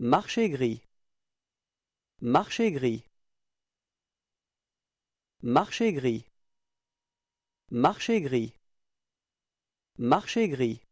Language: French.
Marché gris Marché gris Marché gris Marché gris Marché gris